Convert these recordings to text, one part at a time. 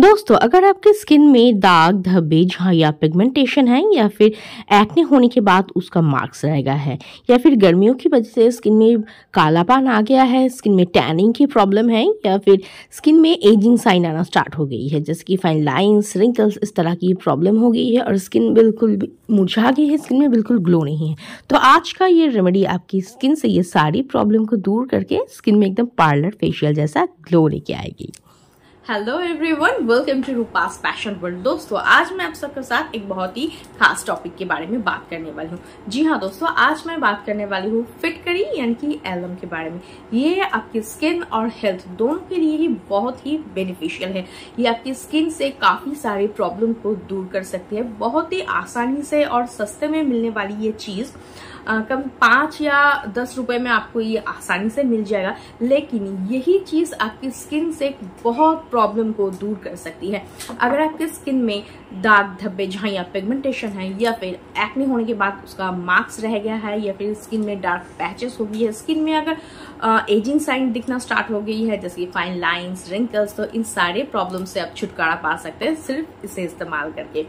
दोस्तों अगर आपके स्किन में दाग धब्बे या पिगमेंटेशन है या फिर एक्ने होने के बाद उसका मार्क्स रह गया है या फिर गर्मियों की वजह से स्किन में कालापन आ गया है स्किन में टैनिंग की प्रॉब्लम है या फिर स्किन में एजिंग साइन आना स्टार्ट हो गई है जैसे कि फाइन लाइन्स रिंकल्स इस तरह की प्रॉब्लम हो गई है और स्किन बिल्कुल मुरझा गई है स्किन में बिल्कुल ग्लो नहीं है तो आज का ये रेमेडी आपकी स्किन से ये सारी प्रॉब्लम को दूर करके स्किन में एकदम पार्लर फेशियल जैसा ग्लो लेके आएगी hello everyone welcome to Roopa's passion world दोस्तों आज मैं आप सबके साथ एक बहुत ही खास टॉपिक के बारे में बात करने वाली हूँ जी हाँ दोस्तों आज मैं बात करने वाली हूँ फिट करी यानी कि एलम के बारे में ये आपकी स्किन और हेल्थ दोनों के लिए ही बहुत ही बेनिफिशियल है ये आपकी स्किन से काफ़ी सारी प्रॉब्लम को दूर कर सकती है बहुत ही आसानी से और सस्ते में मिलने वाली ये चीज़ कम पांच या दस रुपए में आपको ये आसानी से मिल जाएगा लेकिन यही चीज़ आपकी स्किन से बहुत प्रॉब्लम को दूर कर सकती है अगर आपके स्किन में दाग धब्बे जहाँ या पिगमेंटेशन है या फिर एक्ने होने के बाद उसका मार्क्स रह गया है या फिर स्किन में डार्क पैचेस हो गई है स्किन में अगर एजिंग साइन दिखना स्टार्ट हो गई है जैसे फाइन लाइन्स रिंकल्स तो इन सारे प्रॉब्लम से आप छुटकारा पा सकते हैं सिर्फ इसे इस्तेमाल करके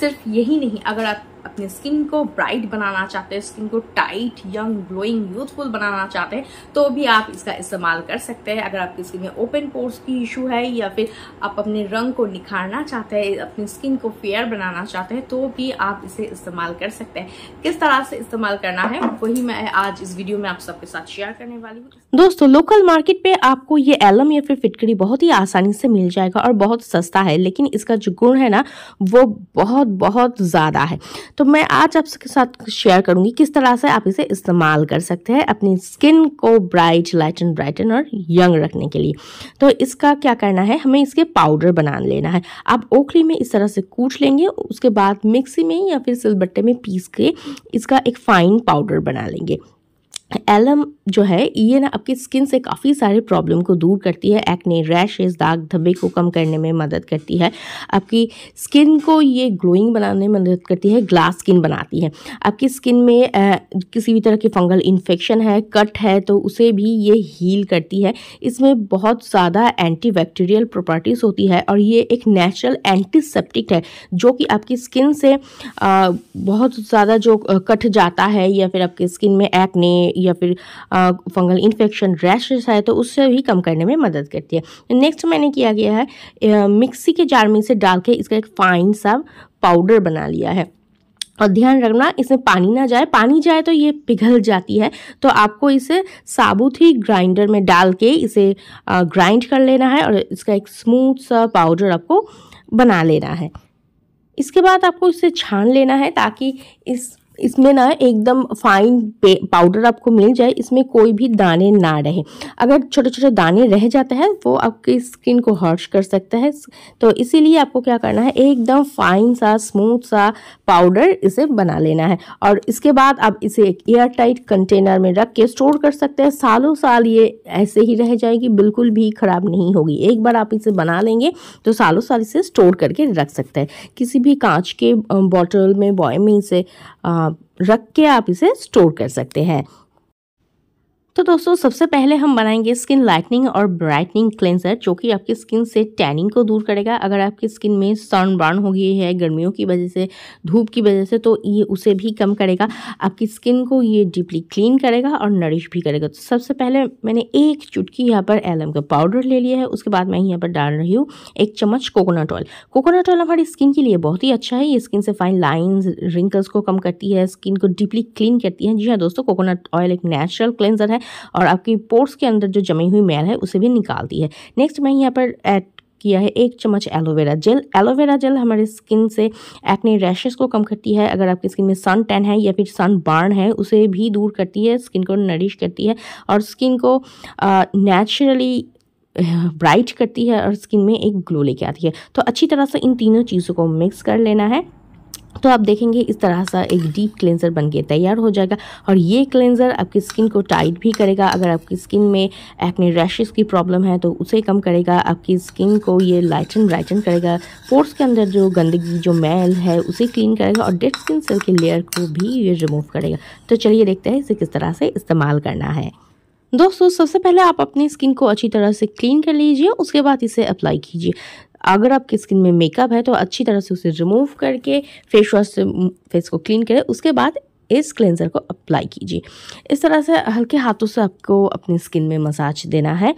सिर्फ यही नहीं अगर आप अपने स्किन को ब्राइट बनाना चाहते हैं स्किन को टाइट यंग ग्लोइंग यूथफुल बनाना चाहते हैं तो भी आप इसका इस्तेमाल कर सकते हैं अगर आपकी स्किन में ओपन पोर्स की इशू है या फिर आप अपने रंग को निखारना चाहते हैं अपनी स्किन को फेयर बनाना चाहते हैं तो भी आप इसे इस्तेमाल कर सकते हैं किस तरह से इस्तेमाल करना है वही मैं आज इस वीडियो में आप सबके साथ शेयर करने वाली हूँ दोस्तों लोकल मार्केट पे आपको ये एलम या फिर फिटकड़ी बहुत ही आसानी से मिल जाएगा और बहुत सस्ता है लेकिन इसका जो गुण है ना वो बहुत बहुत ज़्यादा है तो मैं आज आपके साथ शेयर करूँगी किस तरह से आप इसे इस्तेमाल कर सकते हैं अपनी स्किन को ब्राइट लाइटन ब्राइटन और यंग रखने के लिए तो इसका क्या करना है हमें इसके पाउडर बना लेना है आप ओखली में इस तरह से कूट लेंगे उसके बाद मिक्सी में या फिर सिलबट्टे में पीस के इसका एक फ़ाइन पाउडर बना लेंगे एलम जो है ये ना आपकी स्किन से काफ़ी सारे प्रॉब्लम को दूर करती है एक्ने रैशेस दाग धब्बे को कम करने में मदद करती है आपकी स्किन को ये ग्लोइंग बनाने में मदद करती है ग्लास स्किन बनाती है आपकी स्किन में आ, किसी भी तरह की फंगल इन्फेक्शन है कट है तो उसे भी ये हील करती है इसमें बहुत ज़्यादा एंटी बैक्टीरियल प्रॉपर्टीज़ होती है और ये एक नेचुरल एंटीसेप्टिक है जो कि आपकी स्किन से आ, बहुत ज़्यादा जो कट जाता है या फिर आपकी स्किन में एक्ने या फिर फंगल इन्फेक्शन रैशेस है तो उससे भी कम करने में मदद करती है नेक्स्ट मैंने किया गया है मिक्सी के जार में इसे डाल के इसका एक फाइन सा पाउडर बना लिया है और ध्यान रखना इसमें पानी ना जाए पानी जाए तो ये पिघल जाती है तो आपको इसे साबुत ही ग्राइंडर में डाल के इसे ग्राइंड कर लेना है और इसका एक स्मूथ सा पाउडर आपको बना लेना है इसके बाद आपको इसे छान लेना है ताकि इस इसमें ना एकदम फाइन पाउडर आपको मिल जाए इसमें कोई भी दाने ना रहे अगर छोटे छोटे दाने रह जाते हैं वो आपकी स्किन को हर्श कर सकता है तो इसीलिए आपको क्या करना है एकदम फाइन सा स्मूथ सा पाउडर इसे बना लेना है और इसके बाद आप इसे एक एयर टाइट कंटेनर में रख के स्टोर कर सकते हैं सालों साल ये ऐसे ही रह जाएगी बिल्कुल भी ख़राब नहीं होगी एक बार आप इसे बना लेंगे तो सालों साल इसे स्टोर करके रख सकते हैं किसी भी कांच के बॉटल में बॉय में इसे आ, रख के आप इसे स्टोर कर सकते हैं तो दोस्तों सबसे पहले हम बनाएंगे स्किन लाइटनिंग और ब्राइटनिंग क्लेंज़र जो कि आपकी स्किन से टैनिंग को दूर करेगा अगर आपकी स्किन में सन ब्राउन हो गई है गर्मियों की वजह से धूप की वजह से तो ये उसे भी कम करेगा आपकी स्किन को ये डीपली क्लीन करेगा और नरिश भी करेगा तो सबसे पहले मैंने एक चुटकी यहाँ पर एलम का पाउडर ले लिया है उसके बाद मैं यहाँ पर डाल रही हूँ एक चम्मच कोकोनट ऑयल कोकोनट ऑयल हमारी स्किन के लिए बहुत ही अच्छा है ये स्किन से फाइन लाइन्स रिंकल्स को कम करती है स्किन को डीपली क्लीन करती है जी हाँ दोस्तों कोकोनट ऑयल एक नेचुरल क्लेंजर है और आपकी पोर्ट्स के अंदर जो जमी हुई मैल है उसे भी निकाल दी है नेक्स्ट मैं यहाँ पर एट किया है एक चम्मच एलोवेरा जेल एलोवेरा जेल हमारे स्किन से एक्ने रैशेस को कम करती है अगर आपकी स्किन में सन टैन है या फिर सन बर्न है उसे भी दूर करती है स्किन को नरिश करती है और स्किन को नेचुरली ब्राइट करती है और स्किन में एक ग्लो लेके आती है तो अच्छी तरह से इन तीनों चीज़ों को मिक्स कर लेना है तो आप देखेंगे इस तरह सा एक डीप क्लेंजर बन के तैयार हो जाएगा और ये क्लेंजर आपकी स्किन को टाइट भी करेगा अगर आपकी स्किन में एक्ने रैशेस की प्रॉब्लम है तो उसे कम करेगा आपकी स्किन को ये लाइटन ब्राइटन करेगा पोर्स के अंदर जो गंदगी जो मैल है उसे क्लीन करेगा और डेड स्किन सेल के लेयर को भी ये रिमूव करेगा तो चलिए देखते हैं इसे किस तरह से इस्तेमाल करना है दोस्तों सबसे पहले आप अपनी स्किन को अच्छी तरह से क्लीन कर लीजिए उसके बाद इसे अप्लाई कीजिए अगर आपकी स्किन में मेकअप है तो अच्छी तरह से उसे रिमूव करके फेस वॉश से फेस को क्लीन करें उसके बाद इस क्लेंज़र को अप्लाई कीजिए इस तरह से हल्के हाथों से आपको अपनी स्किन में मसाज देना है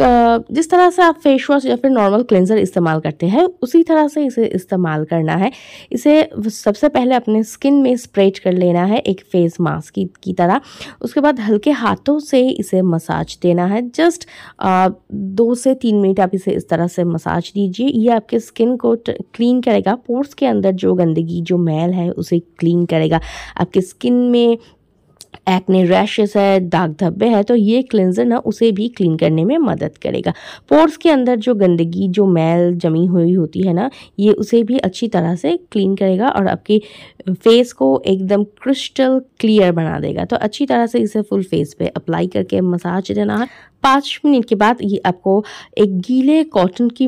जिस तरह से आप फेस वॉश या फिर नॉर्मल क्लेंजर इस्तेमाल करते हैं उसी तरह से इसे इस्तेमाल करना है इसे सबसे पहले अपने स्किन में स्प्रेड कर लेना है एक फेस मास्क की, की तरह उसके बाद हल्के हाथों से इसे मसाज देना है जस्ट आ, दो से तीन मिनट आप इसे इस तरह से मसाज दीजिए यह आपके स्किन को क्लीन करेगा पोर्स के अंदर जो गंदगी जो मैल है उसे क्लीन करेगा आपके स्किन में एक्ने रैशेस है दाग धब्बे हैं तो ये क्लिनजर ना उसे भी क्लीन करने में मदद करेगा पोर्स के अंदर जो गंदगी जो मैल जमी हुई होती है ना ये उसे भी अच्छी तरह से क्लीन करेगा और आपके फेस को एकदम क्रिस्टल क्लियर बना देगा तो अच्छी तरह से इसे फुल फेस पे अप्लाई करके मसाज देना है पाँच मिनट के बाद ये आपको एक गीले कॉटन की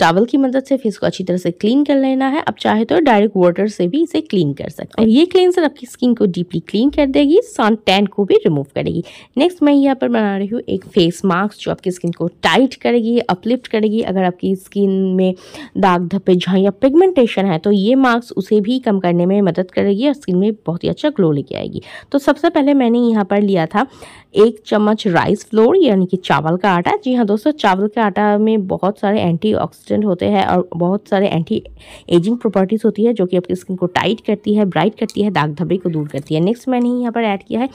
टावल की मदद से फेस को अच्छी तरह से क्लीन कर लेना है आप चाहे तो डायरेक्ट वाटर से भी इसे क्लीन कर सकते हैं और ये क्लींसर आपकी स्किन को डीपली क्लीन कर देगी सन टैन को भी रिमूव करेगी नेक्स्ट मैं यहाँ पर बना रही हूँ एक फेस मास्क जो आपकी स्किन को टाइट करेगी अपलिफ्ट करेगी अगर आपकी स्किन में दाग धब्बे या पिगमेंटेशन है तो ये मास्क उसे भी कम करने में मदद करेगी और स्किन में बहुत ही अच्छा ग्लो लेके आएगी तो सबसे पहले मैंने यहाँ पर लिया था एक चम्मच राइस फ्लोर यानी कि चावल का आटा जी हाँ दोस्तों चावल के आटा में बहुत सारे एंटीऑक्सीडेंट होते हैं और बहुत सारे एंटी एजिंग प्रॉपर्टीज़ होती है जो कि आपकी स्किन को टाइट करती है ब्राइट करती है दाग धब्बे को दूर करती है नेक्स्ट मैंने यहाँ पर ऐड किया है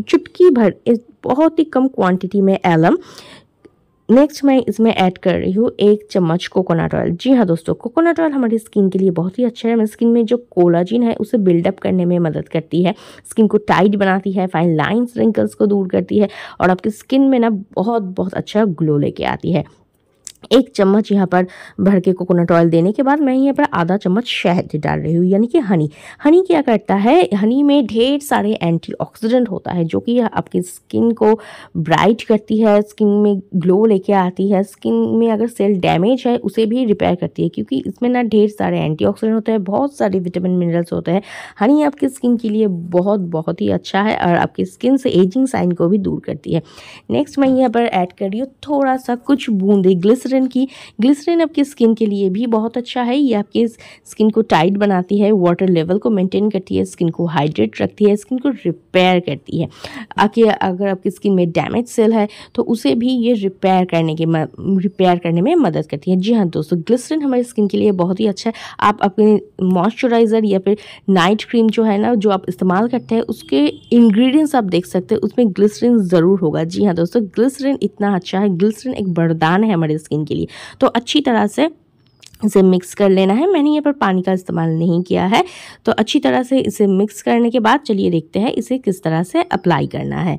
चुटकी भर इस बहुत ही कम क्वांटिटी में एलम नेक्स्ट मैं इसमें ऐड कर रही हूँ एक चम्मच कोकोनट ऑयल जी हाँ दोस्तों कोकोनट ऑयल हमारी स्किन के लिए बहुत ही अच्छा है हमारी स्किन में जो कोलाजिन है उसे बिल्डअप करने में मदद करती है स्किन को टाइट बनाती है फाइन लाइन्स रिंकल्स को दूर करती है और आपकी स्किन में ना बहुत बहुत अच्छा ग्लो लेके आती है एक चम्मच यहाँ पर भर के कोकोनट ऑयल देने के बाद मैं यहाँ पर आधा चम्मच शहद डाल रही हूँ यानी कि हनी हनी क्या करता है हनी में ढेर सारे एंटीऑक्सीडेंट होता है जो कि आपकी स्किन को ब्राइट करती है स्किन में ग्लो लेके आती है स्किन में अगर सेल डैमेज है उसे भी रिपेयर करती है क्योंकि इसमें ना ढेर सारे ऑक्सीडेंट होते हैं बहुत सारे विटामिन मिनरल्स होते हैं हनी आपकी स्किन के लिए बहुत बहुत ही अच्छा है और आपकी स्किन से एजिंग साइन को भी दूर करती है नेक्स्ट मैं यहाँ पर ऐड कर रही हूँ थोड़ा सा कुछ बूंदी ग्लिसर ग्लिसरीन की ग्लिसरीन आपकी स्किन के लिए भी बहुत अच्छा है ये आपकी स्किन को टाइट बनाती है वाटर लेवल को मेंटेन करती है स्किन को हाइड्रेट रखती है स्किन को रिपेयर करती है आके अगर आपकी स्किन में डैमेज सेल है तो उसे भी ये रिपेयर करने के रिपेयर करने में मदद करती है जी हाँ दोस्तों ग्लिसरीन हमारी स्किन के लिए बहुत ही अच्छा है आप अपने मॉइस्चराइज़र या फिर नाइट क्रीम जो है ना जो आप इस्तेमाल करते हैं उसके इंग्रेडिएंट्स आप देख सकते हैं उसमें ग्लिसरीन ज़रूर होगा जी हाँ दोस्तों ग्लिसरीन इतना अच्छा है ग्लिसरीन एक वरदान है हमारी स्किन फ्राइंग के लिए तो अच्छी तरह से इसे मिक्स कर लेना है मैंने यहाँ पर पानी का इस्तेमाल नहीं किया है तो अच्छी तरह से इसे मिक्स करने के बाद चलिए देखते हैं इसे किस तरह से अप्लाई करना है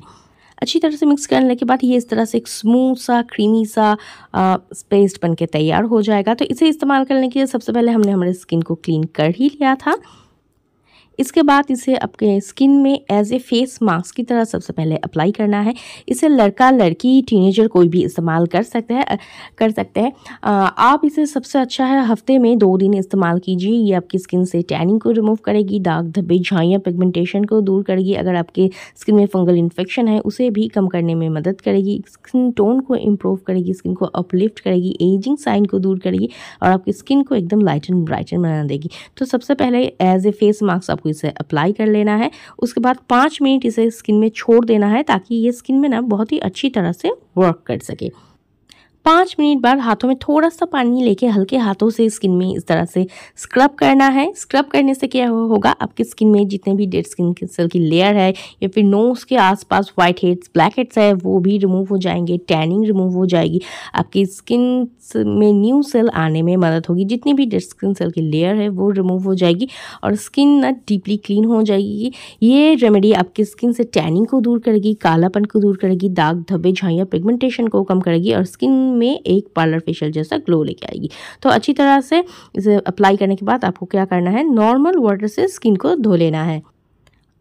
अच्छी तरह से मिक्स करने के बाद ये इस तरह से एक स्मूथ सा क्रीमी सा पेस्ट बनके तैयार हो जाएगा तो इसे इस्तेमाल करने के लिए सबसे पहले हमने हमारे स्किन को क्लीन कर ही लिया था इसके बाद इसे आपके स्किन में एज ए फेस मास्क की तरह सबसे पहले अप्लाई करना है इसे लड़का लड़की टीनेजर कोई भी इस्तेमाल कर सकते हैं कर सकते हैं आप इसे सबसे अच्छा है हफ्ते में दो दिन इस्तेमाल कीजिए ये आपकी स्किन से टैनिंग को रिमूव करेगी दाग धब्बे झाइयाँ पिगमेंटेशन को दूर करेगी अगर आपके स्किन में फंगल इन्फेक्शन है उसे भी कम करने में मदद करेगी स्किन टोन को इम्प्रूव करेगी स्किन को अपलिफ्ट करेगी एजिंग साइन को दूर करेगी और आपकी स्किन को एकदम लाइट एंड ब्राइट एंड बना देगी तो सबसे पहले एज ए फेस मास्क आप आपको इसे अप्लाई कर लेना है उसके बाद पाँच मिनट इसे स्किन में छोड़ देना है ताकि ये स्किन में ना बहुत ही अच्छी तरह से वर्क कर सके पाँच मिनट बाद हाथों में थोड़ा सा पानी लेके हल्के हाथों से स्किन में इस तरह से स्क्रब करना है स्क्रब करने से क्या होगा आपकी स्किन में जितने भी डेड स्किन सेल की लेयर है या फिर नोज के आसपास व्हाइट हेड्स ब्लैक हेड्स है वो भी रिमूव हो जाएंगे टैनिंग रिमूव हो जाएगी आपकी स्किन में न्यू सेल आने में मदद होगी जितनी भी डेड स्किन सेल की लेयर है वो रिमूव हो जाएगी और स्किन ना डीपली क्लीन हो जाएगी ये रेमेडी आपकी स्किन से टैनिंग को दूर करेगी कालापन को दूर करेगी दाग धब्बे झाइया पिगमेंटेशन को कम करेगी और स्किन में एक पार्लर फेशियल जैसा ग्लो लेके आएगी तो अच्छी तरह से इसे अप्लाई करने के बाद आपको क्या करना है नॉर्मल वाटर से स्किन को धो लेना है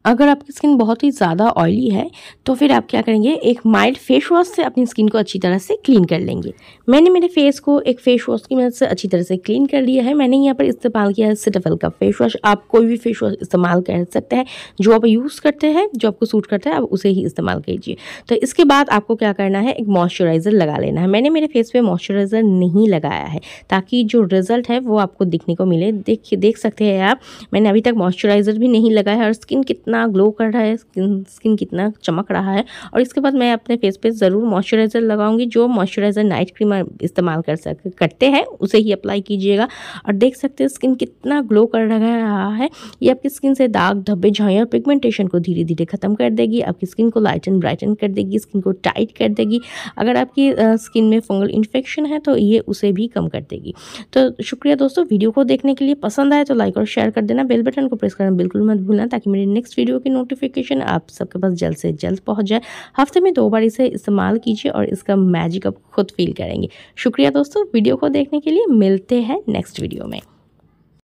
अगर आपकी स्किन बहुत ही ज़्यादा ऑयली है तो फिर आप क्या करेंगे एक माइल्ड फेस वॉश से अपनी स्किन को अच्छी तरह से क्लीन कर लेंगे मैंने मेरे फेस को एक फेस वॉश की मदद से अच्छी तरह से क्लीन कर लिया है मैंने यहाँ पर इस्तेमाल किया है सिटाफल का फेस वॉश आप कोई भी फेस वॉश इस्तेमाल कर सकते हैं जो आप यूज़ करते हैं जो आपको सूट करता है आप उसे ही इस्तेमाल कीजिए तो इसके बाद आपको क्या करना है एक मॉइस्चराइज़र लगा लेना है मैंने मेरे फेस पर मॉइस्चराइज़र नहीं लगाया है ताकि जो रिज़ल्ट है वो आपको दिखने को मिले देख देख सकते हैं आप मैंने अभी तक मॉइस्चराइज़र भी नहीं लगाया है और स्किन कितना कितना ग्लो कर रहा है स्किन स्किन कितना चमक रहा है और इसके बाद मैं अपने फेस पे ज़रूर मॉइस्चराइज़र लगाऊंगी जो मॉइस्चराइज़र नाइट क्रीम इस्तेमाल कर सक करते हैं उसे ही अप्लाई कीजिएगा और देख सकते हैं स्किन कितना ग्लो कर रहा है ये आपकी स्किन से दाग धब्बे झाई और पिगमेंटेशन को धीरे धीरे ख़त्म कर देगी आपकी स्किन को एंड ब्राइटन कर देगी स्किन को टाइट कर देगी अगर आपकी स्किन में फंगल इन्फेक्शन है तो ये उसे भी कम कर देगी तो शुक्रिया दोस्तों वीडियो को देखने के लिए पसंद आए तो लाइक और शेयर कर देना बेल बटन को प्रेस करना बिल्कुल मत भूलना ताकि मेरे नेक्स्ट वीडियो की नोटिफिकेशन आप सबके पास जल्द से जल्द पहुंच जाए हफ्ते में दो बार इसे इस्तेमाल कीजिए और इसका मैजिक आप खुद फील करेंगे शुक्रिया दोस्तों वीडियो को देखने के लिए मिलते हैं नेक्स्ट वीडियो में